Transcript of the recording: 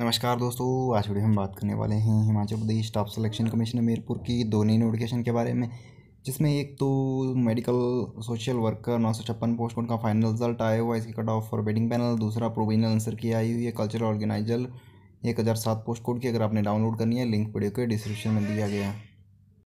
नमस्कार दोस्तों आज वीडियो हम बात करने वाले हैं Himachal Pradesh staff selection commission Hamirpur की दो नई नोटिफिकेशन के बारे में जिसमें एक तो मेडिकल सोशल वर्कर नौ सौ छप्पन पोस्ट का फाइनल रिजल्ट आया हुआ इसकी cut off for waiting panel दूसरा प्रोविजनल आंसर की आई हुई है कल्चरल ऑर्गेनाइजर एक हज़ार सात पोस्ट कोड की अगर आपने डाउनलोड करनी है लिंक वीडियो के डिस्क्रिप्शन में दिया गया है